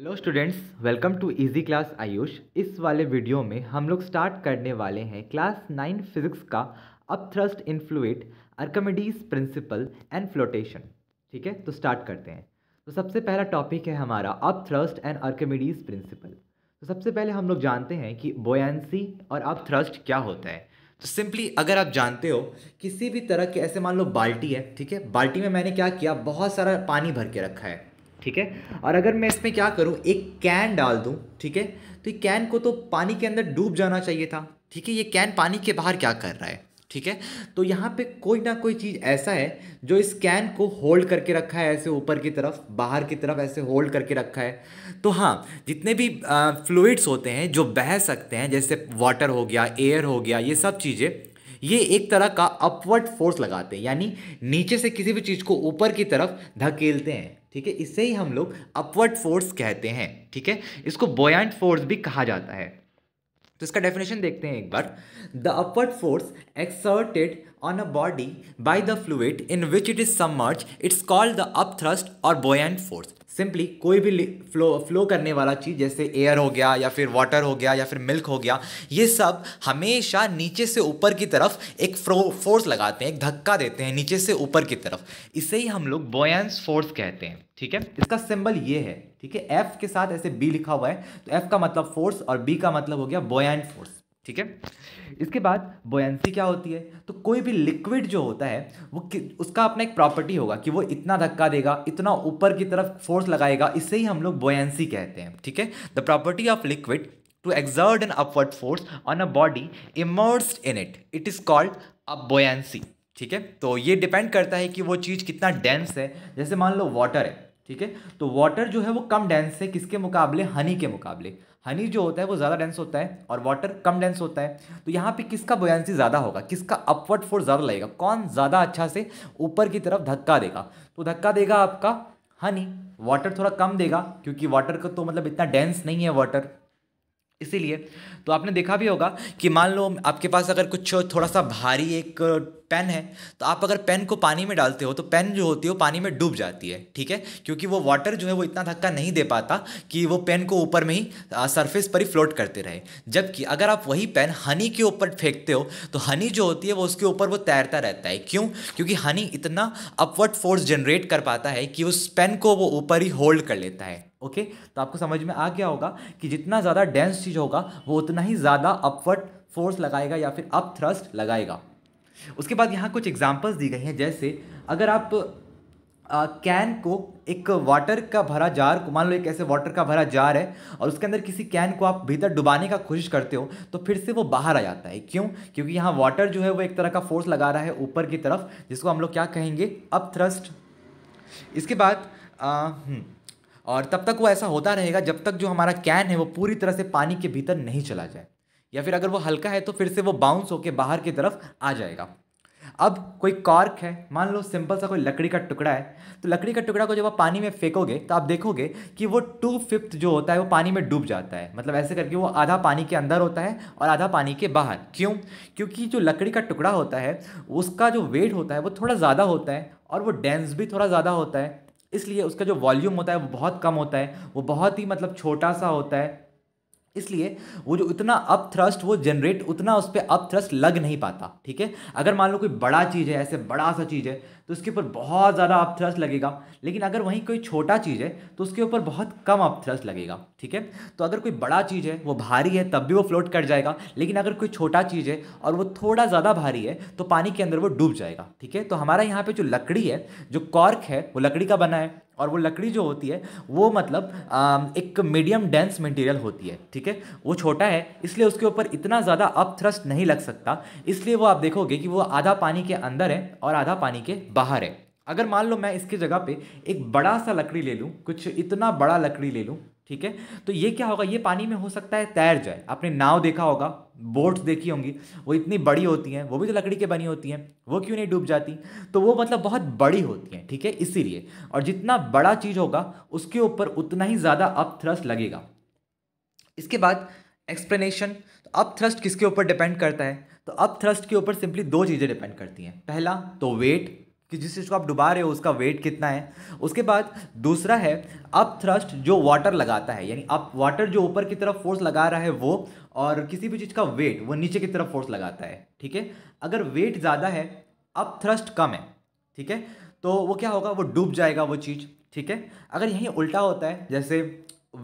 Hello students welcome to easy class Ayush इस वाले video में हम लोग स्टार्ट करने वाले हैं क्लास नाइन फिजिक्स का upthrust in fluid Archimedes principle and flotation ठीक है तो स्टार्ट करते हैं तो सबसे पहला टॉपिक है हमारा अपथ्रस्ट एंड अर्कमेडीज प्रिंसिपल तो सबसे पहले हम लोग जानते हैं कि बोयांसी और अपथ्रस्ट क्या होता है तो सिंपली अगर आप जानते हो किसी भी तरह के ऐसे मान लो बाल्टी है ठीक है बाल्टी में मैंने क्या किया बहुत सारा पानी भर के रखा है ठीक है और अगर मैं इसमें क्या करूँ एक कैन डाल दूँ ठीक है तो ये कैन को तो पानी के अंदर डूब जाना चाहिए था ठीक है ये कैन पानी के बाहर क्या कर रहा है ठीक है तो यहाँ पे कोई ना कोई चीज़ ऐसा है जो इस कैन को होल्ड करके रखा है ऐसे ऊपर की तरफ बाहर की तरफ ऐसे होल्ड करके रखा है तो हाँ जितने भी फ्लूड्स होते हैं जो बह सकते हैं जैसे वाटर हो गया एयर हो गया ये सब चीज़ें ये एक तरह का अपवर्ड फोर्स लगाते हैं यानी नीचे से किसी भी चीज़ को ऊपर की तरफ धकेलते हैं ठीक है इसे ही हम लोग अपवर्ड फोर्स कहते हैं ठीक है इसको बोयांट फोर्स भी कहा जाता है तो इसका डेफिनेशन देखते हैं एक बार the upward force exerted on a body by the fluid in which it is submerge it's called the upthrust और बोयांट फोर्स सिंपली कोई भी फ्लो फ्लो करने वाला चीज़ जैसे एयर हो गया या फिर वाटर हो गया या फिर मिल्क हो गया ये सब हमेशा नीचे से ऊपर की तरफ एक फोर्स लगाते हैं एक धक्का देते हैं नीचे से ऊपर की तरफ इसे ही हम लोग बोयंस फोर्स कहते हैं ठीक है इसका सिंबल ये है ठीक है एफ के साथ ऐसे बी लिखा हुआ है तो एफ का मतलब फोर्स और बी का मतलब हो गया बोयंट फोर्स ठीक है इसके बाद बोयंसी क्या होती है तो कोई भी लिक्विड जो होता है वो उसका अपना एक प्रॉपर्टी होगा कि वो इतना धक्का देगा इतना ऊपर की तरफ फोर्स लगाएगा इससे ही हम लोग बोयंसी कहते हैं ठीक है the property of liquid to exert an upward force on a body immerse in it it is called a buoyancy ठीक है तो ये डिपेंड करता है कि वो चीज़ कितना डेंस है जैसे मान लो वाटर है ठीक है तो वाटर जो है वो कम डेंस है किसके मुकाबले हनी के मुकाबले हनी जो होता है वो ज़्यादा डेंस होता है और वाटर कम डेंस होता है तो यहाँ पे किसका बोयांसी ज़्यादा होगा किसका अपवर्ड फोर्स ज़्यादा लगेगा कौन ज़्यादा अच्छा से ऊपर की तरफ धक्का देगा तो धक्का देगा आपका हनी वाटर थोड़ा कम देगा क्योंकि वाटर का तो मतलब इतना डेंस नहीं है वाटर इसीलिए तो आपने देखा भी होगा कि मान लो आपके पास अगर कुछ थोड़ा सा भारी एक पेन है तो आप अगर पेन को पानी में डालते हो तो पेन जो होती है वो पानी में डूब जाती है ठीक है क्योंकि वो वाटर जो है वो इतना धक्का नहीं दे पाता कि वो पेन को ऊपर में ही सरफेस पर ही फ्लोट करते रहे जबकि अगर आप वही पेन हनी के ऊपर फेंकते हो तो हनी जो होती है वो उसके ऊपर वो तैरता रहता है क्यों क्योंकि हनी इतना अपवर्ड फोर्स जनरेट कर पाता है कि उस पेन को वो ऊपर ही होल्ड कर लेता है ओके तो आपको समझ में आ गया होगा कि जितना ज़्यादा डेंस चीज़ होगा वो उतना ही ज़्यादा अपवर्ड फोर्स लगाएगा या फिर अप थ्रस्ट लगाएगा उसके बाद यहाँ कुछ एग्जाम्पल्स दी गई हैं जैसे अगर आप आ, कैन को एक वाटर का भरा जार को मान लो एक ऐसे वाटर का भरा जार है और उसके अंदर किसी कैन को आप भीतर डुबाने का कोशिश करते हो तो फिर से वो बाहर आ जाता है क्यों क्योंकि यहाँ वाटर जो है वो एक तरह का फोर्स लगा रहा है ऊपर की तरफ जिसको हम लोग क्या कहेंगे अप थ्रस्ट इसके बाद आ, और तब तक वो ऐसा होता रहेगा जब तक जो हमारा कैन है वो पूरी तरह से पानी के भीतर नहीं चला जाए या फिर अगर वो हल्का है तो फिर से वो बाउंस होकर बाहर की तरफ आ जाएगा अब कोई कॉर्क है मान लो सिंपल सा कोई लकड़ी का टुकड़ा है तो लकड़ी का टुकड़ा को जब आप पानी में फेंकोगे तो आप देखोगे कि वो टू फिफ्थ जो होता है वो पानी में डूब जाता है मतलब ऐसे करके वो आधा पानी के अंदर होता है और आधा पानी के बाहर क्यों क्योंकि जो लकड़ी का टुकड़ा होता है उसका जो वेट होता है वो थोड़ा ज़्यादा होता है और वो डेंस भी थोड़ा ज़्यादा होता है इसलिए उसका जो वॉल्यूम होता है वो बहुत कम होता है वो बहुत ही मतलब छोटा सा होता है इसलिए वो जो इतना अप थ्रस्ट वो जनरेट उतना उस पर अप थ्रस्ट लग नहीं पाता ठीक है अगर मान लो कोई बड़ा चीज़ है ऐसे बड़ा सा चीज़ है तो उसके ऊपर बहुत ज़्यादा अप थ्रस्ट लगेगा लेकिन अगर वहीं कोई छोटा चीज़ है तो उसके ऊपर बहुत कम अप थ्रस्ट लगेगा ठीक है तो अगर कोई बड़ा चीज़ है वो भारी है तब भी वो फ्लोट कर जाएगा लेकिन अगर कोई छोटा चीज़ है और वो थोड़ा ज़्यादा भारी है तो पानी के अंदर वो डूब जाएगा ठीक है तो हमारा यहाँ पर जो लकड़ी है जो कॉर्क है वो लकड़ी का बना है और वो लकड़ी जो होती है वो मतलब आ, एक मीडियम डेंस मटेरियल होती है ठीक है वो छोटा है इसलिए उसके ऊपर इतना ज़्यादा अप थ्रस्ट नहीं लग सकता इसलिए वो आप देखोगे कि वो आधा पानी के अंदर है और आधा पानी के बाहर है अगर मान लो मैं इसकी जगह पे एक बड़ा सा लकड़ी ले लूँ कुछ इतना बड़ा लकड़ी ले लूँ ठीक है तो ये क्या होगा ये पानी में हो सकता है तैर जाए आपने नाव देखा होगा बोट्स देखी होंगी वो इतनी बड़ी होती हैं वो भी तो लकड़ी के बनी होती हैं वो क्यों नहीं डूब जाती तो वो मतलब बहुत बड़ी होती हैं ठीक है इसीलिए और जितना बड़ा चीज़ होगा उसके ऊपर उतना ही ज़्यादा अप थ्रस्ट लगेगा इसके बाद एक्सप्लेनेशन तो अप थ्रस्ट किसके ऊपर डिपेंड करता है तो अप थ्रस्ट के ऊपर सिंपली दो चीज़ें डिपेंड करती हैं पहला तो वेट कि जिस चीज़ को आप डुबा रहे हो उसका वेट कितना है उसके बाद दूसरा है अप थ्रस्ट जो वाटर लगाता है यानी अप वाटर जो ऊपर की तरफ फोर्स लगा रहा है वो और किसी भी चीज़ का वेट वो नीचे की तरफ फोर्स लगाता है ठीक है अगर वेट ज़्यादा है अप थ्रस्ट कम है ठीक है तो वो क्या होगा वो डूब जाएगा वो चीज़ ठीक है अगर यहीं उल्टा होता है जैसे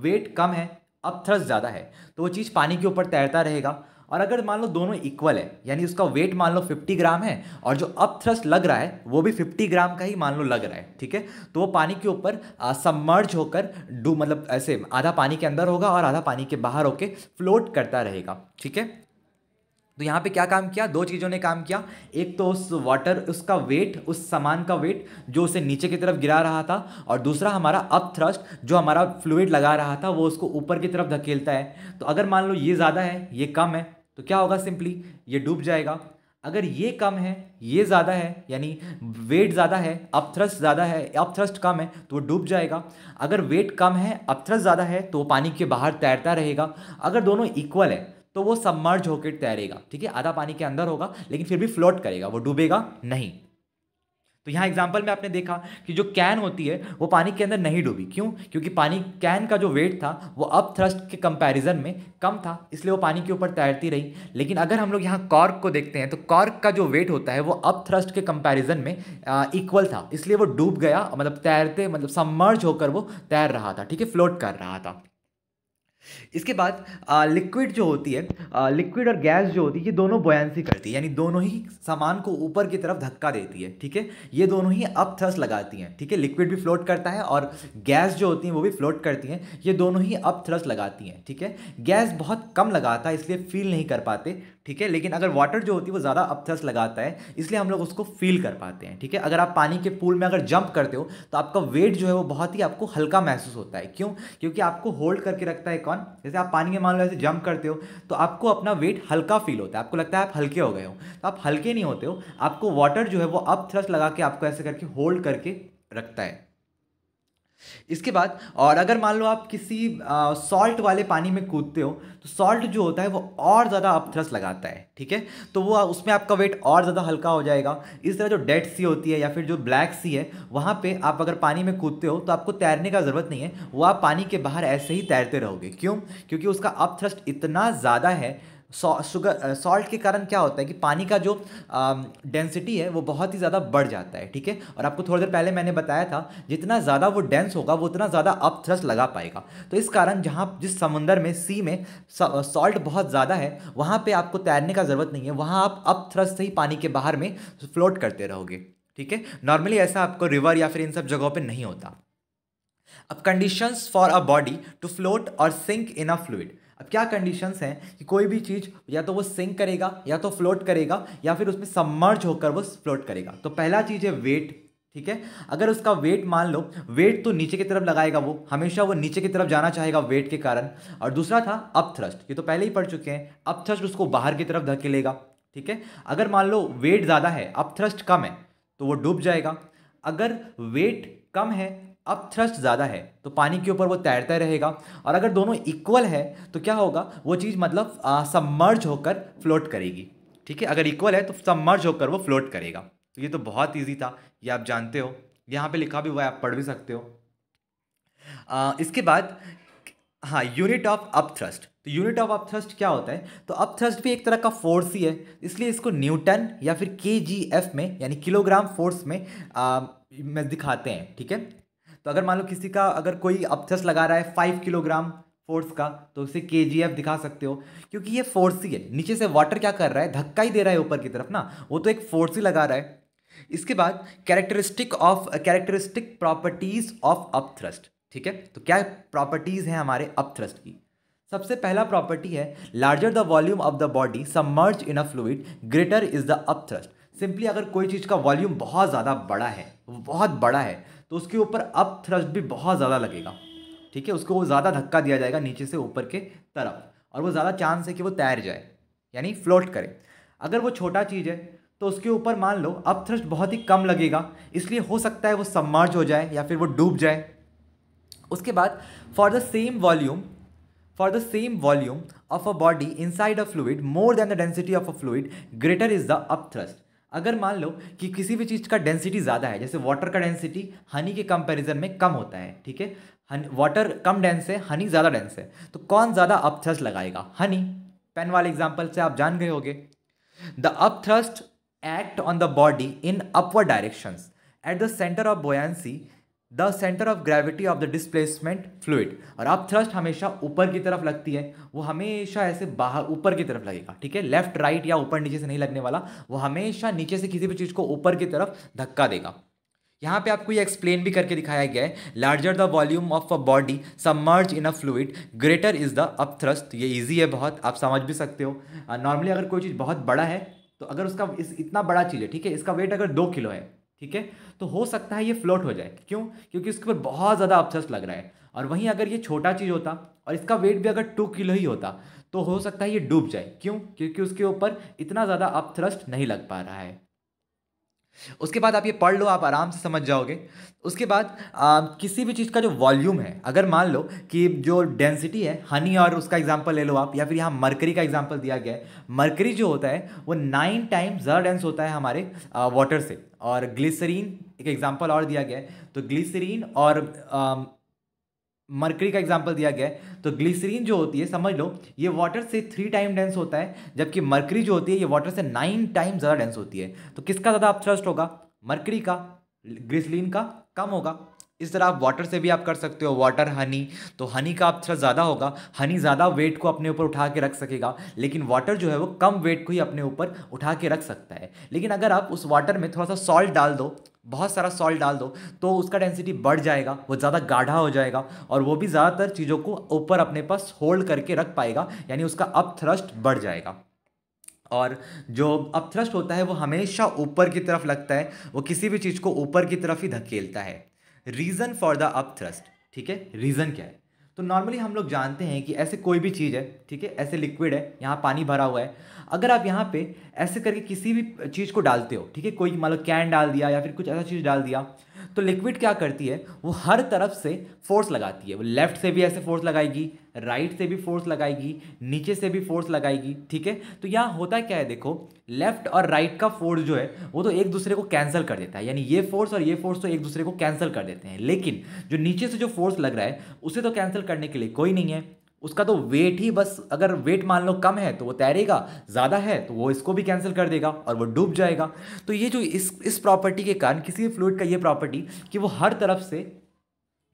वेट कम है अप थ्रस्ट ज़्यादा है तो वो चीज़ पानी के ऊपर तैरता रहेगा और अगर मान लो दोनों इक्वल है यानी उसका वेट मान लो 50 ग्राम है और जो अप थ्रस्ट लग रहा है वो भी 50 ग्राम का ही मान लो लग रहा है ठीक है तो वो पानी के ऊपर सबमर्ज होकर डू मतलब ऐसे आधा पानी के अंदर होगा और आधा पानी के बाहर होकर फ्लोट करता रहेगा ठीक है तो यहाँ पे क्या काम किया दो चीज़ों ने काम किया एक तो उस वाटर उसका वेट उस सामान का वेट जो उसे नीचे की तरफ गिरा रहा था और दूसरा हमारा अप थ्रस्ट जो हमारा फ्लूड लगा रहा था वो उसको ऊपर की तरफ धकेलता है तो अगर मान लो ये ज़्यादा है ये कम है तो क्या होगा सिंपली ये डूब जाएगा अगर ये कम है ये ज़्यादा है यानी वेट ज़्यादा है अपथ्रस्ट ज़्यादा है अपथ्रस्ट कम है तो वो डूब जाएगा अगर वेट कम है अपथ्रस्ट ज़्यादा है तो वो पानी के बाहर तैरता रहेगा अगर दोनों इक्वल है तो वो सबमर्ज होकर तैरेगा ठीक है आधा पानी के अंदर होगा लेकिन फिर भी फ्लोट करेगा वो डूबेगा नहीं तो यहाँ एग्जाम्पल में आपने देखा कि जो कैन होती है वो पानी के अंदर नहीं डूबी क्यों क्योंकि पानी कैन का जो वेट था वो अप थ्रस्ट के कंपैरिजन में कम था इसलिए वो पानी के ऊपर तैरती रही लेकिन अगर हम लोग यहाँ कॉर्क को देखते हैं तो कॉर्क का जो वेट होता है वो अप थ्रस्ट के कंपैरिजन में इक्वल था इसलिए वो डूब गया मतलब तैरते मतलब सम्मर्ज होकर वो तैर रहा था ठीक है फ्लोट कर रहा था इसके बाद लिक्विड जो होती है लिक्विड और गैस जो होती है ये दोनों बोयांसी करती है यानी दोनों ही सामान को ऊपर की तरफ धक्का देती है ठीक है ये दोनों ही अप थ्रस्ट लगाती हैं ठीक है लिक्विड भी फ्लोट करता है और गैस जो होती है वो भी फ्लोट करती हैं ये दोनों ही अप थ्रस्ट लगाती हैं ठीक है गैस बहुत कम लगाता है इसलिए फील नहीं कर पाते ठीक है लेकिन अगर वाटर जो होती है वो ज़्यादा अपथस लगाता है इसलिए हम लोग उसको फील कर पाते हैं ठीक है अगर आप पानी के पूल में अगर जंप करते हो तो आपका वेट जो है वो बहुत ही आपको हल्का महसूस होता है क्यों क्योंकि आपको होल्ड करके रखता है कौन जैसे आप पानी के मान लो ऐसे जंप करते हो तो आपको अपना वेट हल्का फील होता है आपको लगता है आप हल्के हो गए हो तो आप हल्के नहीं होते हो आपको वाटर जो है वो अप थ्रस्ट लगा के आपको ऐसे करके होल्ड करके रखता है इसके बाद और अगर मान लो आप किसी सॉल्ट वाले पानी में कूदते हो तो सॉल्ट जो होता है वो और ज़्यादा अपथ्रस लगाता है ठीक है तो वो उसमें आपका वेट और ज़्यादा हल्का हो जाएगा इस तरह जो डेड सी होती है या फिर जो ब्लैक सी है वहाँ पे आप अगर पानी में कूदते हो तो आपको तैरने का ज़रूरत नहीं है वो आप पानी के बाहर ऐसे ही तैरते रहोगे क्यों क्योंकि उसका अपथ्रस्ट इतना ज़्यादा है शुगर सॉल्ट के कारण क्या होता है कि पानी का जो डेंसिटी है वो बहुत ही ज़्यादा बढ़ जाता है ठीक है और आपको थोड़ी देर पहले मैंने बताया था जितना ज़्यादा वो डेंस होगा वो उतना ज़्यादा अप थ्रस्ट लगा पाएगा तो इस कारण जहाँ जिस समुंदर में सी में सॉल्ट बहुत ज़्यादा है वहाँ पर आपको तैरने का ज़रूरत नहीं है वहाँ आप अप थ्रस्ट से ही पानी के बाहर में फ्लोट करते रहोगे ठीक है नॉर्मली ऐसा आपको रिवर या फिर इन सब जगहों पर नहीं होता अब conditions for a body to float और सिंक इन अ फ्लूड अब क्या कंडीशंस हैं कि कोई भी चीज़ या तो वो सिंक करेगा या तो फ्लोट करेगा या फिर उसमें सबमर्ज होकर वो फ्लोट करेगा तो पहला चीज़ है वेट ठीक है अगर उसका वेट मान लो वेट तो नीचे की तरफ लगाएगा वो हमेशा वो नीचे की तरफ जाना चाहेगा वेट के कारण और दूसरा था अप थ्रस्ट ये तो पहले ही पढ़ चुके हैं अप थ्रस्ट उसको बाहर की तरफ धकेलेगा ठीक है अगर मान लो वेट ज़्यादा है अप थ्रस्ट कम है तो वो डूब जाएगा अगर वेट कम है अप थ्रस्ट ज़्यादा है तो पानी के ऊपर वो तैरता रहेगा और अगर दोनों इक्वल है तो क्या होगा वो चीज़ मतलब सबमर्ज होकर फ्लोट करेगी ठीक है अगर इक्वल है तो सबमर्ज होकर वो फ्लोट करेगा तो ये तो बहुत ईजी था ये आप जानते हो यहाँ पे लिखा भी हुआ है आप पढ़ भी सकते हो आ, इसके बाद हाँ यूनिट ऑफ अप थ्रस्ट तो यूनिट ऑफ अप थ्रस्ट क्या होता है तो अप थ्रस्ट भी एक तरह का फोर्स ही है इसलिए इसको न्यूटन या फिर के में यानी किलोग्राम फोर्स में आ, में दिखाते हैं ठीक है तो अगर मान लो किसी का अगर कोई अपथस लगा रहा है फाइव किलोग्राम फोर्स का तो उसे के दिखा सकते हो क्योंकि ये फोर्स ही है नीचे से वाटर क्या कर रहा है धक्का ही दे रहा है ऊपर की तरफ ना वो तो एक फोर्स ही लगा रहा है इसके बाद characteristic of characteristic properties of upthrust ठीक है तो क्या प्रॉपर्टीज हैं हमारे अपथ्रस्ट की सबसे पहला प्रॉपर्टी है larger the volume of the body submerge in a fluid greater is the upthrust simply अगर कोई चीज़ का वॉल्यूम बहुत ज़्यादा बड़ा है बहुत बड़ा है तो उसके ऊपर अप थ्रस्ट भी बहुत ज़्यादा लगेगा ठीक है उसको वो ज़्यादा धक्का दिया जाएगा नीचे से ऊपर के तरफ और वो ज़्यादा चांस है कि वो तैर जाए यानी फ्लोट करे अगर वो छोटा चीज़ है तो उसके ऊपर मान लो अप थ्रस्ट बहुत ही कम लगेगा इसलिए हो सकता है वो सम्मार्ज हो जाए या फिर वो डूब जाए उसके बाद for the same volume for the same volume of a body inside a fluid more than the density of a fluid greater is the upthrust अगर मान लो कि किसी भी चीज़ का डेंसिटी ज़्यादा है जैसे वाटर का डेंसिटी हनी के कंपैरिजन में कम होता है ठीक है वाटर कम डेंस है हनी ज़्यादा डेंस है तो कौन ज़्यादा अप थ्रस्ट लगाएगा हनी पेन वाले एग्जाम्पल से आप जान गए होगे the upthrust act on the body in upward directions at the centre of buoyancy the centre of gravity of the displacement fluid और अब थ्रस्ट हमेशा ऊपर की तरफ लगती है वो हमेशा ऐसे बाहर ऊपर की तरफ लगेगा ठीक है लेफ्ट राइट या ऊपर नीचे से नहीं लगने वाला वो हमेशा नीचे से किसी भी चीज़ को ऊपर की तरफ धक्का देगा यहाँ पे आपको ये एक्सप्लेन भी करके दिखाया गया है larger the volume of a body submerge in a fluid greater is the upthrust ये इजी है बहुत आप समझ भी सकते हो नॉर्मली uh, अगर कोई चीज़ बहुत बड़ा है तो अगर उसका इस इतना बड़ा चीज़ है ठीक है इसका वेट अगर दो किलो है ठीक है तो हो सकता है ये फ्लोट हो जाए क्यों क्योंकि उसके ऊपर बहुत ज़्यादा अपसेस लग रहा है और वहीं अगर ये छोटा चीज़ होता और इसका वेट भी अगर टू किलो ही होता तो हो सकता है ये डूब जाए क्यों क्योंकि उसके ऊपर इतना ज़्यादा अप थ्रस्ट नहीं लग पा रहा है उसके बाद आप ये पढ़ लो आप आराम से समझ जाओगे उसके बाद आ, किसी भी चीज़ का जो वॉल्यूम है अगर मान लो कि जो डेंसिटी है हनी और उसका एग्जांपल ले लो आप या फिर यहाँ मरकरी का एग्जांपल दिया गया है मरकरी जो होता है वो नाइन टाइम ज़्यादा डेंस होता है हमारे वाटर से और ग्लिसरीन एक एग्जाम्पल और दिया गया है तो ग्लिसरीन और um, मरकरी का एग्जाम्पल दिया गया है तो ग्लिसरीन जो होती है समझ लो ये वाटर से थ्री टाइम डेंस होता है जबकि मरकरी जो होती है ये वाटर से नाइन टाइम ज़्यादा डेंस होती है तो किसका ज़्यादा अपथ्रस्ट होगा मरकरी का ग्लिसरीन का कम होगा इस तरह आप वाटर से भी आप कर सकते हो वाटर हनी तो हनी का आप थोड़ा ज़्यादा होगा हनी ज़्यादा वेट को अपने ऊपर उठा के रख सकेगा लेकिन वाटर जो है वो कम वेट को ही अपने ऊपर उठा के रख सकता है लेकिन अगर आप उस वाटर में थोड़ा सा सॉल्ट डाल दो बहुत सारा सॉल्ट डाल दो तो उसका डेंसिटी बढ़ जाएगा वो ज़्यादा गाढ़ा हो जाएगा और वो भी ज़्यादातर चीज़ों को ऊपर अपने पास होल्ड करके रख पाएगा यानी उसका अप थ्रस्ट बढ़ जाएगा और जो अप थ्रस्ट होता है वो हमेशा ऊपर की तरफ लगता है वो किसी भी चीज़ को ऊपर की तरफ ही धकेलता है reason for the upthrust ठीक है रीज़न क्या है तो नॉर्मली हम लोग जानते हैं कि ऐसे कोई भी चीज़ है ठीक है ऐसे लिक्विड है यहाँ पानी भरा हुआ है अगर आप यहाँ पे ऐसे करके किसी भी चीज़ को डालते हो ठीक है कोई मान लो कैन डाल दिया या फिर कुछ ऐसा चीज़ डाल दिया तो लिक्विड क्या करती है वो हर तरफ से फोर्स लगाती है वो लेफ्ट से भी ऐसे फोर्स लगाएगी राइट से भी फोर्स लगाएगी नीचे से भी फोर्स लगाएगी ठीक है तो यहाँ होता क्या है देखो लेफ्ट और राइट का फोर्स जो है वो तो एक दूसरे को कैंसिल कर देता है यानी ये फोर्स और ये फोर्स तो एक दूसरे को कैंसिल कर देते हैं लेकिन जो नीचे से जो फोर्स लग रहा है उसे तो कैंसिल करने के लिए कोई नहीं है उसका तो वेट ही बस अगर वेट मान लो कम है तो वो तैरेगा ज़्यादा है तो वो इसको भी कैंसिल कर देगा और वो डूब जाएगा तो ये जो इस इस प्रॉपर्टी के कारण किसी भी फ्लूड का ये प्रॉपर्टी कि वो हर तरफ से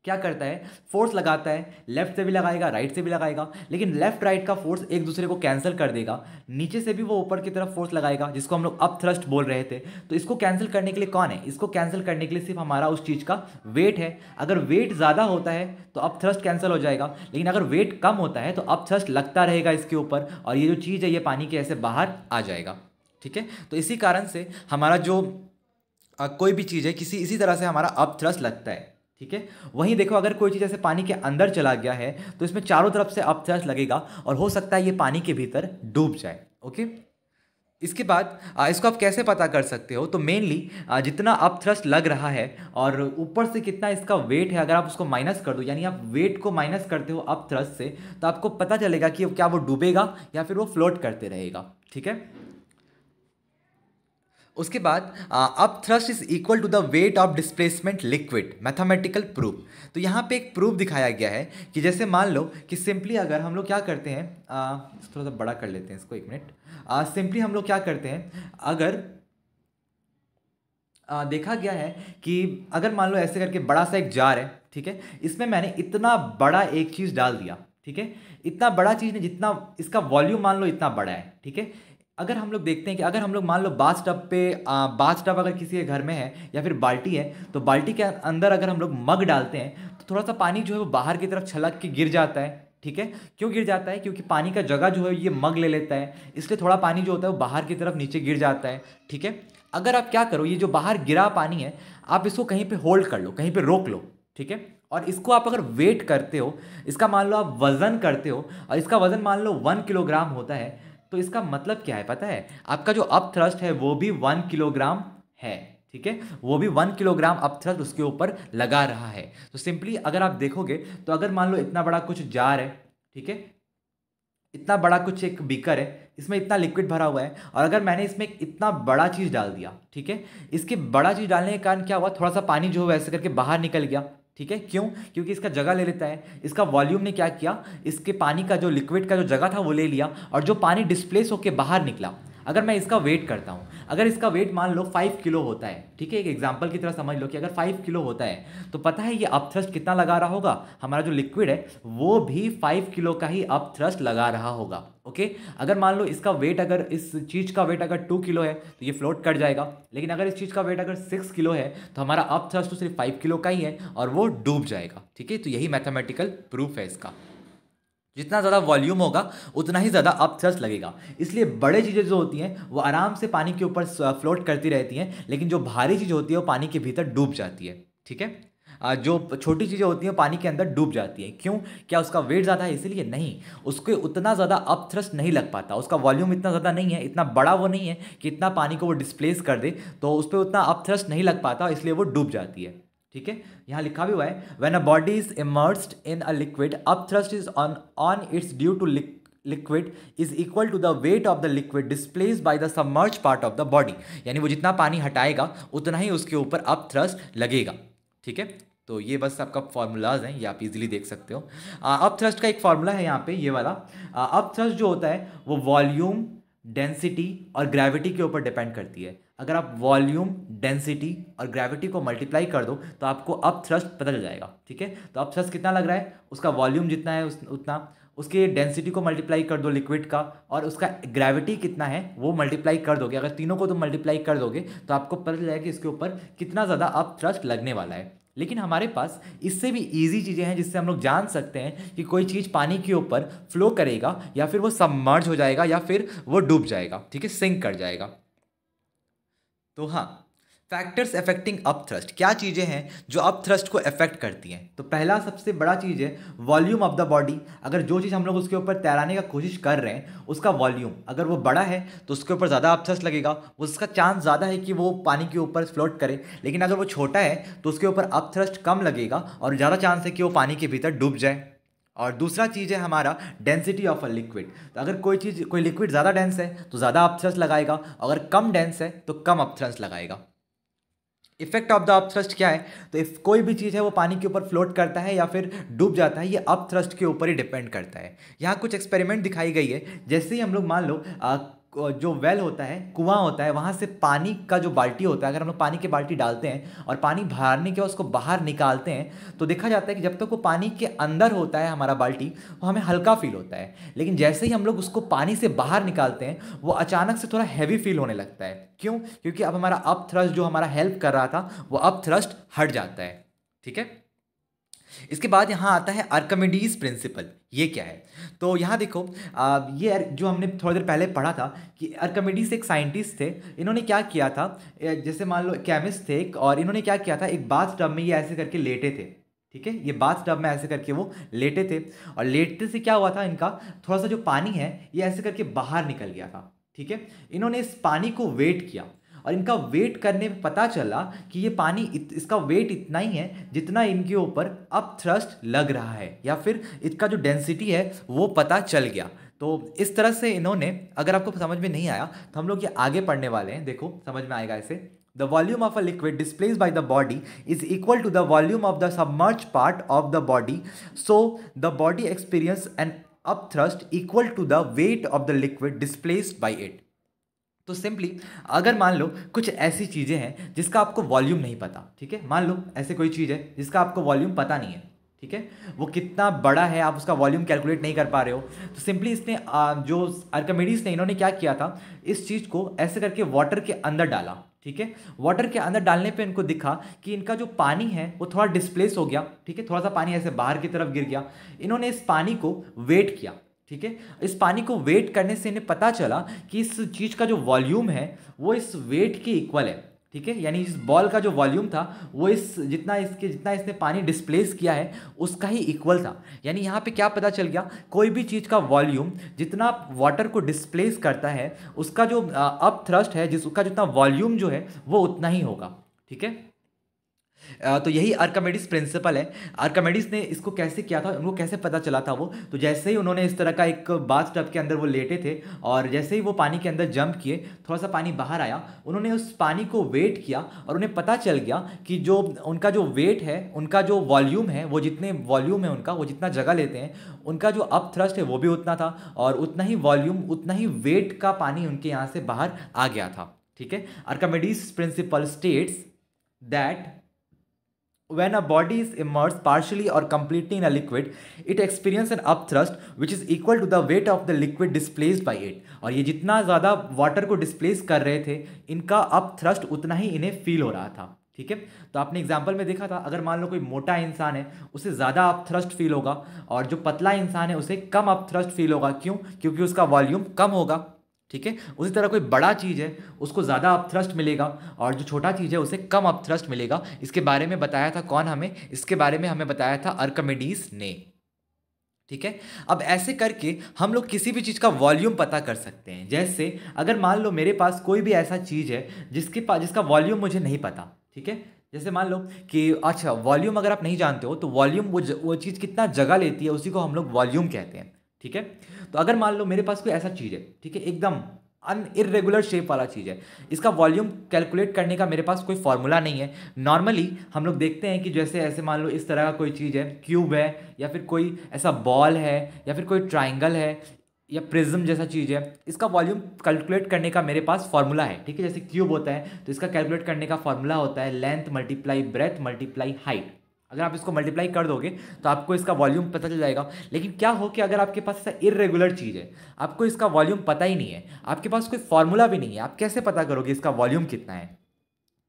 क्या करता है फोर्स लगाता है लेफ्ट से भी लगाएगा राइट से भी लगाएगा लेकिन लेफ्ट राइट का फोर्स एक दूसरे को कैंसिल कर देगा नीचे से भी वो ऊपर की तरफ फोर्स लगाएगा जिसको हम लोग अप थ्रस्ट बोल रहे थे तो इसको कैंसिल करने के लिए कौन है इसको कैंसिल करने के लिए सिर्फ हमारा उस चीज़ का वेट है अगर वेट ज़्यादा होता है तो अप थ्रस्ट कैंसिल हो जाएगा लेकिन अगर वेट कम होता है तो अप थ्रस्ट लगता रहेगा इसके ऊपर और ये जो चीज़ है ये पानी के ऐसे बाहर आ जाएगा ठीक है तो इसी कारण से हमारा जो कोई भी चीज़ है किसी इसी तरह से हमारा अप थ्रस्ट लगता है ठीक है वहीं देखो अगर कोई चीज़ ऐसे पानी के अंदर चला गया है तो इसमें चारों तरफ से अप लगेगा और हो सकता है ये पानी के भीतर डूब जाए ओके इसके बाद इसको आप कैसे पता कर सकते हो तो मेनली जितना अप थ्रस्ट लग रहा है और ऊपर से कितना इसका वेट है अगर आप उसको माइनस कर दो यानी आप वेट को माइनस करते हो अप थ्रस्ट से तो आपको पता चलेगा कि क्या वो डूबेगा या फिर वो फ्लोट करते रहेगा ठीक है उसके बाद upthrust is equal to the weight of displacement liquid mathematical proof तो यहाँ पे एक प्रूफ दिखाया गया है कि जैसे मान लो कि सिंपली अगर हम लोग क्या करते हैं थोड़ा सा बड़ा कर लेते हैं इसको एक मिनट सिंपली हम लोग क्या करते हैं अगर आ, देखा गया है कि अगर मान लो ऐसे करके बड़ा सा एक जार है ठीक है इसमें मैंने इतना बड़ा एक चीज़ डाल दिया ठीक है इतना बड़ा चीज़ नहीं जितना इसका वॉल्यूम मान लो इतना बड़ा है ठीक है अगर हम लोग देखते हैं कि अगर हम लोग मान लो बाथ टब पे बाथ टब अगर किसी के घर में है या फिर बाल्टी है तो बाल्टी के अंदर अगर हम लोग मग डालते हैं तो थोड़ा सा पानी जो है वो बाहर की तरफ छलक के गिर जाता है ठीक है क्यों गिर जाता है क्योंकि पानी का जगह जो है ये मग ले लेता है इसलिए थोड़ा पानी जो होता है वो बाहर की तरफ नीचे गिर जाता है ठीक है अगर आप क्या करो ये जो बाहर गिरा पानी है आप इसको कहीं पर होल्ड कर लो कहीं पर रोक लो ठीक है और इसको आप अगर वेट करते हो इसका मान लो आप वज़न करते हो और इसका वज़न मान लो वन किलोग्राम होता है तो इसका मतलब क्या है पता है आपका जो अप थ्रस्ट है वो भी वन किलोग्राम है ठीक है वो भी वन किलोग्राम अप थ्रस्ट उसके ऊपर लगा रहा है तो सिंपली अगर आप देखोगे तो अगर मान लो इतना बड़ा कुछ जार है ठीक है इतना बड़ा कुछ एक बीकर है इसमें इतना लिक्विड भरा हुआ है और अगर मैंने इसमें इतना बड़ा चीज़ डाल दिया ठीक है इसके बड़ा चीज़ डालने के कारण क्या हुआ थोड़ा सा पानी जो है ऐसे करके बाहर निकल गया ठीक है क्यों क्योंकि इसका जगह ले लेता है इसका वॉल्यूम ने क्या किया इसके पानी का जो लिक्विड का जो जगह था वो ले लिया और जो पानी डिस्प्लेस होकर बाहर निकला अगर मैं इसका वेट करता हूँ अगर इसका वेट मान लो फाइव किलो होता है ठीक है एक एग्जाम्पल की तरह समझ लो कि अगर फाइव किलो होता है तो पता है ये अप थ्रस्ट कितना लगा रहा होगा हमारा जो लिक्विड है वो भी फाइव किलो का ही अप थ्रस्ट लगा रहा होगा ओके अगर मान लो इसका वेट अगर इस चीज़ का वेट अगर टू किलो है तो ये फ्लोट कर जाएगा लेकिन अगर इस चीज़ का वेट अगर सिक्स किलो है तो हमारा अप थ्रस्ट तो सिर्फ फाइव किलो का ही है और वो डूब जाएगा ठीक है तो यही मैथमेटिकल प्रूफ है इसका जितना ज़्यादा वॉल्यूम होगा उतना ही ज़्यादा आप थ्रस्ट लगेगा इसलिए बड़े चीज़ें जो होती हैं वो आराम से पानी के ऊपर फ्लोट करती रहती हैं लेकिन जो भारी चीज़ होती है वो पानी के भीतर डूब जाती है ठीक है जो छोटी चीज़ें होती हैं पानी के अंदर डूब जाती हैं क्यों क्या उसका वेट ज़्यादा है इसीलिए नहीं उसको उतना ज़्यादा अप थ्रस्ट नहीं लग पाता उसका वॉल्यूम इतना ज़्यादा नहीं है इतना बड़ा वो नहीं है कि इतना पानी को वो डिस्प्लेस कर दे तो उस पर उतना अप थ्रस्ट नहीं लग पाता इसलिए वो डूब जाती है ठीक है यहाँ लिखा भी हुआ है when a body is immersed in a liquid upthrust is on on its due to liquid is equal to the weight of the liquid displace by the submerge part of the body यानी वो जितना पानी हटाएगा उतना ही उसके ऊपर up thrust लगेगा ठीक है तो ये बस आपका फॉर्मूलाज हैं ये आप इजीली देख सकते हो अप थ्रस्ट का एक फॉर्मूला है यहाँ पे ये वाला अप थ्रस्ट जो होता है वो वॉल्यूम डेंसिटी और ग्रेविटी के ऊपर डिपेंड करती है अगर आप वॉल्यूम डेंसिटी और ग्रेविटी को मल्टीप्लाई कर दो तो आपको अप थ्रस्ट पता चल जाएगा ठीक है तो अप थ्रस्ट कितना लग रहा है उसका वॉल्यूम जितना है उस, उतना उसके डेंसिटी को मल्टीप्लाई कर दो लिक्विड का और उसका ग्रेविटी कितना है वो मल्टीप्लाई कर दोगे अगर तीनों को तुम तो मल्टीप्लाई कर दोगे तो आपको पता चल जाएगा कि इसके ऊपर कितना ज़्यादा अप थ्रस्ट लगने वाला है लेकिन हमारे पास इससे भी ईजी चीज़ें हैं जिससे हम लोग जान सकते हैं कि कोई चीज़ पानी के ऊपर फ्लो करेगा या फिर वो सबमर्ज हो जाएगा या फिर वो डूब जाएगा ठीक है सिंक कर जाएगा तो हाँ फैक्टर्स अफेक्टिंग अप थ्रस्ट क्या चीज़ें हैं जो अप थ्रस्ट को अफेक्ट करती हैं तो पहला सबसे बड़ा चीज़ है वॉल्यूम ऑफ द बॉडी अगर जो चीज़ हम लोग उसके ऊपर तैराने का कोशिश कर रहे हैं उसका वॉल्यूम अगर वो बड़ा है तो उसके ऊपर ज़्यादा अप थ्रस्ट लगेगा उसका चांस ज़्यादा है कि वो पानी के ऊपर फ्लोट करे लेकिन अगर वो छोटा है तो उसके ऊपर अप थ्रस्ट कम लगेगा और ज़्यादा चांस है कि वो पानी के भीतर डूब जाए और दूसरा चीज़ है हमारा डेंसिटी ऑफ अ लिक्विड तो अगर कोई चीज़ कोई लिक्विड ज़्यादा डेंस है तो ज़्यादा अपथ्रस्ट लगाएगा अगर कम डेंस है तो कम अपथ्रस्ट लगाएगा इफेक्ट ऑफ द अपथ्रस्ट क्या है तो इफ कोई भी चीज़ है वो पानी के ऊपर फ्लोट करता है या फिर डूब जाता है ये अपथ्रस्ट के ऊपर ही डिपेंड करता है यहाँ कुछ एक्सपेरिमेंट दिखाई गई है जैसे ही हम लोग मान लो जो वेल होता है कुआं होता है वहाँ से पानी का जो बाल्टी होता है अगर हम लोग पानी के बाल्टी डालते हैं और पानी भरने के बाद उसको बाहर निकालते हैं तो देखा जाता है कि जब तक तो वो पानी के अंदर होता है हमारा बाल्टी वो तो हमें हल्का फील होता है लेकिन जैसे ही हम लोग उसको पानी से बाहर निकालते हैं वो अचानक से थोड़ा हैवी फील होने लगता है क्यों क्योंकि अब हमारा अप थ्रस्ट जो हमारा हेल्प कर रहा था वो अप थ्रस्ट हट जाता है ठीक है इसके बाद यहाँ आता है अर्कमिडीज प्रिंसिपल ये क्या है तो यहाँ देखो आ, ये जो हमने थोड़ी देर पहले पढ़ा था कि अर्कमिडीज एक साइंटिस्ट थे इन्होंने क्या किया था जैसे मान लो केमिस्ट थे और इन्होंने क्या किया था एक बाथ टब में ये ऐसे करके लेटे थे ठीक है ये बाथ टब में ऐसे करके वो लेटे थे और लेटते से क्या हुआ था इनका थोड़ा सा जो पानी है ये ऐसे करके बाहर निकल गया था ठीक है इन्होंने इस पानी को वेट किया और इनका वेट करने में पता चला कि ये पानी इत, इसका वेट इतना ही है जितना इनके ऊपर अब थ्रस्ट लग रहा है या फिर इसका जो डेंसिटी है वो पता चल गया तो इस तरह से इन्होंने अगर आपको समझ में नहीं आया तो हम लोग ये आगे पढ़ने वाले हैं देखो समझ में आएगा इसे the volume of a liquid displace by the body is equal to the volume of the submerge part of the body so the body experience and upthrust equal to the weight of the liquid displace by it तो simply अगर मान लो कुछ ऐसी चीज़ें हैं जिसका आपको volume नहीं पता ठीक है मान लो ऐसे कोई चीज़ है जिसका आपको वॉल्यूम पता नहीं है ठीक है वो कितना बड़ा है आप उसका वॉल्यूम कैलकुलेट नहीं कर पा रहे हो तो सिंपली इसने जो आर्कामेडीज़ ने इन्होंने क्या किया था इस चीज़ को ऐसे करके वाटर के अंदर डाला ठीक है वाटर के अंदर डालने पे इनको दिखा कि इनका जो पानी है वो थोड़ा डिस्प्लेस हो गया ठीक है थोड़ा सा पानी ऐसे बाहर की तरफ गिर गया इन्होंने इस पानी को वेट किया ठीक है इस पानी को वेट करने से इन्हें पता चला कि इस चीज़ का जो वॉल्यूम है वो इस वेट के इक्वल है ठीक है यानी इस बॉल का जो वॉल्यूम था वो इस जितना इसके जितना इसने पानी डिस्प्लेस किया है उसका ही इक्वल था यानी यहाँ पे क्या पता चल गया कोई भी चीज़ का वॉल्यूम जितना वाटर को डिस्प्लेस करता है उसका जो अप थ्रस्ट है जिसका जितना वॉल्यूम जो है वो उतना ही होगा ठीक है तो यही आर्कामेडिस प्रिंसिपल है आर्कामेडिस ने इसको कैसे किया था उनको कैसे पता चला था वो तो जैसे ही उन्होंने इस तरह का एक बाथ टब के अंदर वो लेटे थे और जैसे ही वो पानी के अंदर जंप किए थोड़ा सा पानी बाहर आया उन्होंने उस पानी को वेट किया और उन्हें पता चल गया कि जो उनका जो वेट है उनका जो वॉल्यूम है वो जितने वॉल्यूम है उनका वो जितना जगह लेते हैं उनका जो अप थ्रस्ट है वो भी उतना था और उतना ही वॉल्यूम उतना ही वेट का पानी उनके यहाँ से बाहर आ गया था ठीक है Archimedes principle states that When a body is immersed partially or completely in a liquid, it experiences an upthrust which is equal to the weight of the liquid displaced by it. और ये जितना ज़्यादा water को displace कर रहे थे इनका upthrust उतना ही इन्हें फील हो रहा था ठीक है तो आपने एग्जाम्पल में देखा था अगर मान लो कोई मोटा इंसान है उसे ज़्यादा अपथ्रस्ट फील होगा और जो पतला इंसान है उसे कम अपथ्रस्ट फील होगा क्यों क्योंकि उसका वॉल्यूम कम होगा ठीक है उसी तरह कोई बड़ा चीज़ है उसको ज़्यादा अप थ्रस्ट मिलेगा और जो छोटा चीज़ है उसे कम अप थ्रस्ट मिलेगा इसके बारे में बताया था कौन हमें इसके बारे में हमें बताया था अर्कमेडीज ने ठीक है अब ऐसे करके हम लोग किसी भी चीज़ का वॉल्यूम पता कर सकते हैं जैसे अगर मान लो मेरे पास कोई भी ऐसा चीज़ है जिसके पास जिसका वॉल्यूम मुझे नहीं पता ठीक है जैसे मान लो कि अच्छा वॉल्यूम अगर आप नहीं जानते हो तो वॉल्यूम वो वो चीज़ कितना जगह लेती है उसी को हम लोग वॉल्यूम कहते हैं ठीक है तो अगर मान लो मेरे पास कोई ऐसा चीज़ है ठीक है एकदम अन इरेगुलर शेप वाला चीज़ है इसका वॉल्यूम कैलकुलेट करने का मेरे पास कोई फार्मूला नहीं है नॉर्मली हम लोग देखते हैं कि जैसे ऐसे मान लो इस तरह का कोई चीज़ है क्यूब है या फिर कोई ऐसा बॉल है या फिर कोई ट्राइंगल है या प्रिज्म जैसा चीज़ है इसका वॉल्यूम कैलकुलेट करने का मेरे पास फार्मूला है ठीक है जैसे क्यूब होता है तो इसका कैलकुलेट करने का फार्मूला होता है length multiply breadth multiply height अगर आप इसको मल्टीप्लाई कर दोगे तो आपको इसका वॉल्यूम पता चल जाएगा लेकिन क्या हो कि अगर आपके पास ऐसा इरेगुलर चीज़ है आपको इसका वॉल्यूम पता ही नहीं है आपके पास कोई फॉर्मूला भी नहीं है आप कैसे पता करोगे इसका वॉल्यूम कितना है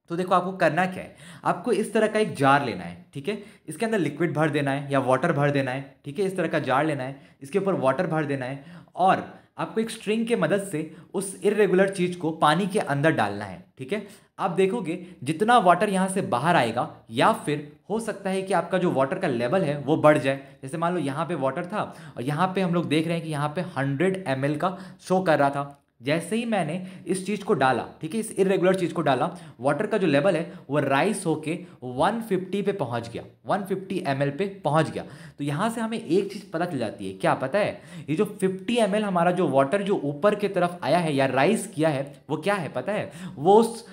तो देखो आपको करना क्या है आपको इस तरह का एक जार लेना है ठीक है इसके अंदर लिक्विड भर देना है या वाटर भर देना है ठीक है इस तरह का जार लेना है इसके ऊपर वाटर भर देना है और आपको एक स्ट्रिंग के मदद से उस इरेगुलर चीज़ को पानी के अंदर डालना है ठीक है आप देखोगे जितना वाटर यहाँ से बाहर आएगा या फिर हो सकता है कि आपका जो वाटर का लेवल है वो बढ़ जाए जैसे मान लो यहाँ पे वाटर था और यहाँ पे हम लोग देख रहे हैं कि यहाँ पे 100 एम का शो कर रहा था जैसे ही मैंने इस चीज़ को डाला ठीक है इस इरेगुलर चीज़ को डाला वाटर का जो लेवल है वो राइस होके 150 पे पहुंच गया 150 फिफ्टी पे पहुंच गया तो यहाँ से हमें एक चीज़ पता चल जाती है क्या पता है ये जो 50 एम हमारा जो वाटर जो ऊपर की तरफ आया है या राइस किया है वो क्या है पता है वो उस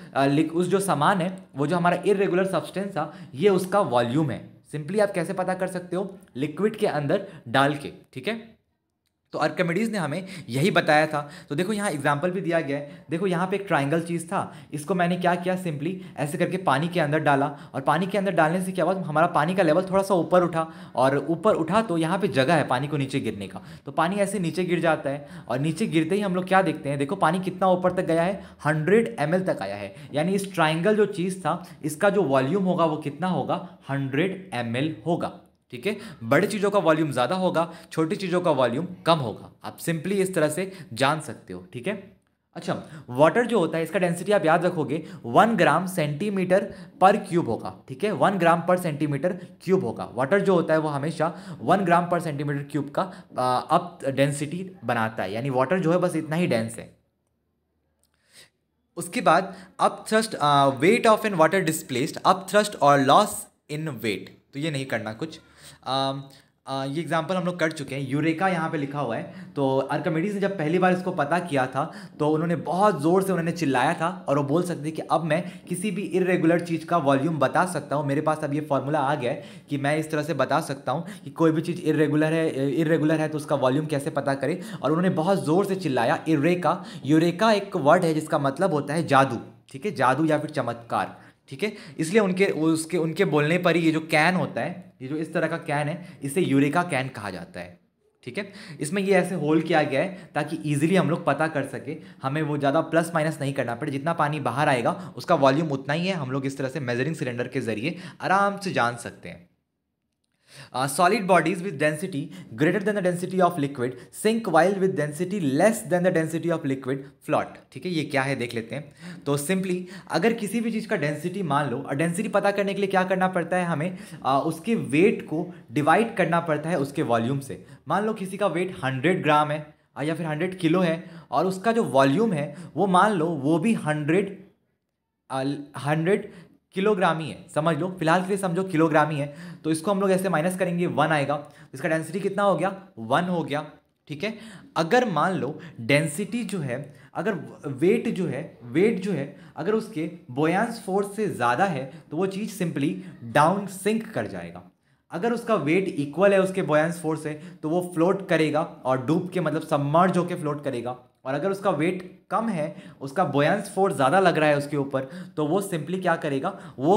उस जो सामान है वो जो हमारा इरेगुलर सब्सटेंस था ये उसका वॉल्यूम है सिंपली आप कैसे पता कर सकते हो लिक्विड के अंदर डाल के ठीक है तो अर्कमेडीज़ ने हमें यही बताया था तो देखो यहाँ एग्जाम्पल भी दिया गया है देखो यहाँ पे एक ट्राइंगल चीज़ था इसको मैंने क्या किया सिंपली ऐसे करके पानी के अंदर डाला और पानी के अंदर डालने से क्या हुआ हमारा पानी का लेवल थोड़ा सा ऊपर उठा और ऊपर उठा तो यहाँ पे जगह है पानी को नीचे गिरने का तो पानी ऐसे नीचे गिर जाता है और नीचे गिरते ही हम लोग क्या देखते हैं देखो पानी कितना ऊपर तक गया है हंड्रेड एम तक आया है यानी इस ट्राइंगल जो चीज़ था इसका जो वॉल्यूम होगा वो कितना होगा हंड्रेड एम होगा ठीक है बड़ी चीज़ों का वॉल्यूम ज़्यादा होगा छोटी चीज़ों का वॉल्यूम कम होगा आप सिंपली इस तरह से जान सकते हो ठीक है अच्छा वाटर जो होता है इसका डेंसिटी आप याद रखोगे one gram centimetre per cube होगा ठीक है one gram per centimetre cube होगा वाटर जो होता है वो हमेशा one gram per centimetre cube का अप डेंसिटी बनाता है यानी वाटर जो है बस इतना ही डेंस है उसके बाद upthrust weight of an water displaced upthrust और लॉस इन वेट तो ये नहीं करना कुछ आ, um, uh, ये एग्जाम्पल हम लोग कर चुके हैं यूरेका यहाँ पे लिखा हुआ है तो अर्कमेडीज ने जब पहली बार इसको पता किया था तो उन्होंने बहुत ज़ोर से उन्होंने चिल्लाया था और वो बोल सकते कि अब मैं किसी भी इरेगुलर चीज़ का वॉल्यूम बता सकता हूँ मेरे पास अब ये फॉर्मूला आ गया है कि मैं इस तरह से बता सकता हूँ कि कोई भी चीज़ इरेगुलर है इरेगुलर है तो उसका वॉल्यूम कैसे पता करे और उन्होंने बहुत ज़ोर से चिल्लाया इरेका यूरेका एक वर्ड है जिसका मतलब होता है जादू ठीक है जादू या फिर चमत्कार ठीक है इसलिए उनके उसके उनके बोलने पर ही ये जो कैन होता है ये जो इस तरह का कैन है इसे यूरेका कैन कहा जाता है ठीक है इसमें ये ऐसे होल किया गया है ताकि ईजिली हम लोग पता कर सके हमें वो ज़्यादा प्लस माइनस नहीं करना पड़े जितना पानी बाहर आएगा उसका वॉल्यूम उतना ही है हम लोग इस तरह से मेजरिंग सिलेंडर के ज़रिए आराम से जान सकते हैं solid bodies with density greater than the density of liquid sink while with density less than the density of liquid float ठीक है ये क्या है देख लेते हैं तो सिंपली अगर किसी भी चीज़ का डेंसिटी मान लो और डेंसिटी पता करने के लिए क्या करना पड़ता है हमें आ, uh, उसके वेट को डिवाइड करना पड़ता है उसके वॉल्यूम से मान लो किसी का वेट हंड्रेड ग्राम है uh, या फिर हंड्रेड किलो है और उसका जो वॉल्यूम है वो मान लो वो भी हंड्रेड हंड्रेड uh, किलोग्राम ही है समझ लो फिलहाल के लिए समझो किलोग्राम ही है तो इसको हम लोग ऐसे माइनस करेंगे वन आएगा तो इसका डेंसिटी कितना हो गया वन हो गया ठीक है अगर मान लो डेंसिटी जो है अगर वेट जो है वेट जो है अगर उसके बोयांस फोर्स से ज़्यादा है तो वो चीज़ सिंपली डाउन सिंक कर जाएगा अगर उसका वेट इक्वल है उसके बोयांस फोर्स से तो वो फ्लोट करेगा और डूब के मतलब सम्मार्ज होकर फ्लोट करेगा और अगर उसका वेट कम है उसका बोयांस फोर्स ज़्यादा लग रहा है उसके ऊपर तो वो सिंपली क्या करेगा वो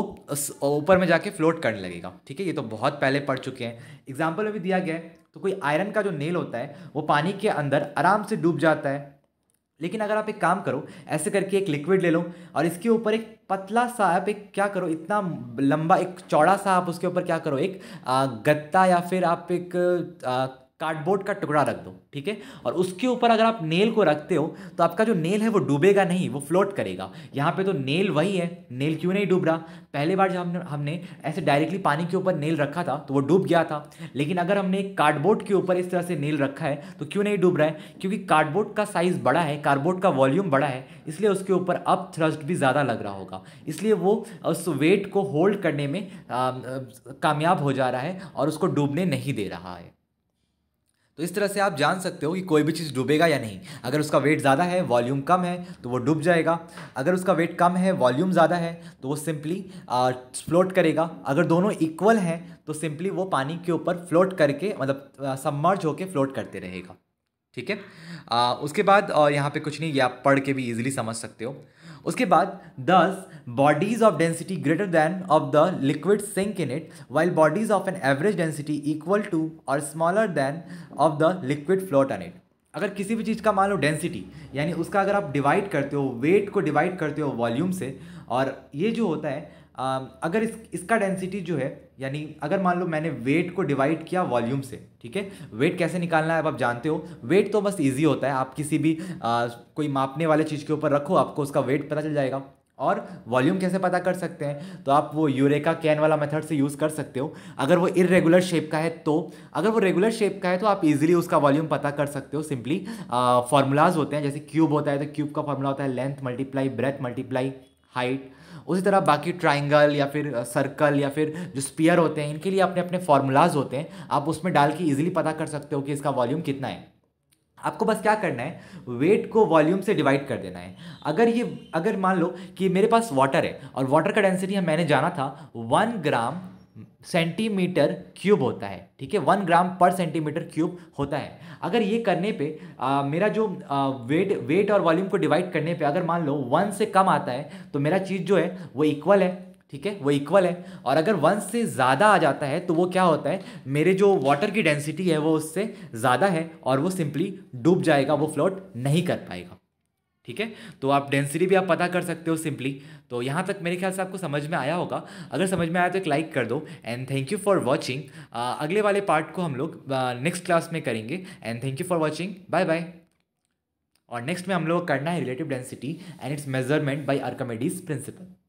ऊपर में जाके फ्लोट करने लगेगा ठीक है ये तो बहुत पहले पढ़ चुके हैं एग्जाम्पल में भी दिया गया है तो कोई आयरन का जो नेल होता है वो पानी के अंदर आराम से डूब जाता है लेकिन अगर आप एक काम करो ऐसे करके एक लिक्विड ले लो और इसके ऊपर एक पतला सा आप एक क्या करो इतना लंबा एक चौड़ा सा आप उसके ऊपर क्या करो एक गत्ता या फिर आप एक कार्डबोर्ड का टुकड़ा रख दो ठीक है और उसके ऊपर अगर आप नेल को रखते हो तो आपका जो नेल है वो डूबेगा नहीं वो फ्लोट करेगा यहाँ पे तो नेल वही है नेल क्यों नहीं डूब रहा पहले बार जब हमने हमने ऐसे डायरेक्टली पानी के ऊपर नेल रखा था तो वो डूब गया था लेकिन अगर हमने कार्डबोर्ड के ऊपर इस तरह से नेल रखा है तो क्यों नहीं डूब रहा है क्योंकि कार्डबोर्ड का साइज़ बड़ा है कार्डबोर्ड का वॉल्यूम बड़ा है इसलिए उसके ऊपर अप थ्रस्ट भी ज़्यादा लग रहा होगा इसलिए वो उस वेट को होल्ड करने में कामयाब हो जा रहा है और उसको डूबने नहीं दे रहा है तो इस तरह से आप जान सकते हो कि कोई भी चीज़ डूबेगा या नहीं अगर उसका वेट ज़्यादा है वॉल्यूम कम है तो वो डूब जाएगा अगर उसका वेट कम है वॉल्यूम ज़्यादा है तो वो सिंपली फ्लोट करेगा अगर दोनों इक्वल हैं तो सिंपली वो पानी के ऊपर फ्लोट करके मतलब सबमर्ज होकर फ्लोट करते रहेगा ठीक है उसके बाद यहाँ पर कुछ नहीं ये आप पढ़ के भी ईजिली समझ सकते हो उसके बाद thus bodies of density greater than of the liquid sink in it while bodies of an average density equal to और smaller than of the liquid float on it अगर किसी भी चीज़ का मान लो डेंसिटी यानी उसका अगर आप डिवाइड करते हो वेट को डिवाइड करते हो वॉल्यूम से और ये जो होता है अगर इस इसका डेंसिटी जो है यानी अगर मान लो मैंने वेट को डिवाइड किया वॉल्यूम से ठीक है वेट कैसे निकालना है अब आप जानते हो वेट तो बस इजी होता है आप किसी भी आ, कोई मापने वाले चीज़ के ऊपर रखो आपको उसका वेट पता चल जाएगा और वॉल्यूम कैसे पता कर सकते हैं तो आप वो यूरेका कैन वाला मेथड से यूज़ कर सकते हो अगर वो इरेगुलर शेप का है तो अगर वो रेगुलर शेप का है तो आप इजीली उसका वॉल्यूम पता कर सकते हो सिंपली फार्मूलाज होते हैं जैसे क्यूब होता है तो क्यूब का फार्मूला होता है length multiply breadth multiply height उसी तरह बाकी ट्राइंगल या फिर सर्कल या फिर जो स्पीयर होते हैं इनके लिए अपने अपने फॉर्मूलाज होते हैं आप उसमें डाल के ईजिली पता कर सकते हो कि इसका वॉल्यूम कितना है आपको बस क्या करना है वेट को वॉल्यूम से डिवाइड कर देना है अगर ये अगर मान लो कि मेरे पास वाटर है और वाटर का डेंसिटी हम मैंने जाना था वन ग्राम सेंटीमीटर क्यूब होता है ठीक है one gram per centimetre cube होता है अगर ये करने पे आ, मेरा जो आ, वेट वेट और वॉल्यूम को डिवाइड करने पे अगर मान लो वन से कम आता है तो मेरा चीज़ जो है वो इक्वल है ठीक है वो इक्वल है और अगर वन से ज़्यादा आ जाता है तो वो क्या होता है मेरे जो वाटर की डेंसिटी है वो उससे ज़्यादा है और वो सिंपली डूब जाएगा वो फ्लोट नहीं कर पाएगा ठीक है तो आप डेंसिटी भी आप पता कर सकते हो सिंपली तो यहाँ तक मेरे ख्याल से आपको समझ में आया होगा अगर समझ में आया तो एक लाइक कर दो and thank you for watching अगले वाले पार्ट को हम लोग नेक्स्ट क्लास में करेंगे and thank you for watching bye bye और नेक्स्ट में हम लोग करना है relative density and its measurement by Archimedes principal